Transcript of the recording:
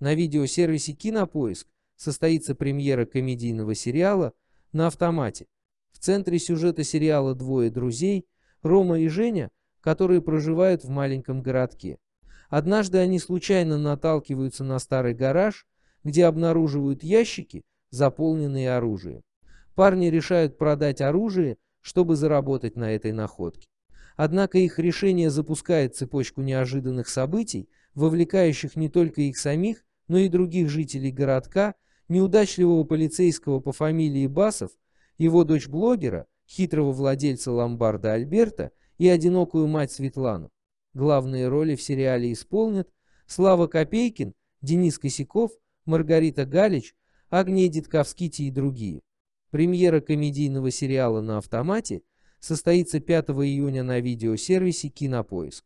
На видеосервисе «Кинопоиск» состоится премьера комедийного сериала «На автомате». В центре сюжета сериала двое друзей, Рома и Женя, которые проживают в маленьком городке. Однажды они случайно наталкиваются на старый гараж, где обнаруживают ящики, заполненные оружием. Парни решают продать оружие, чтобы заработать на этой находке. Однако их решение запускает цепочку неожиданных событий, вовлекающих не только их самих, но и других жителей городка, неудачливого полицейского по фамилии Басов, его дочь-блогера, хитрого владельца ломбарда Альберта и одинокую мать Светлану. Главные роли в сериале исполнят Слава Копейкин, Денис Косяков, Маргарита Галич, Агния Дитковскити и другие. Премьера комедийного сериала «На автомате» состоится 5 июня на видеосервисе «Кинопоиск».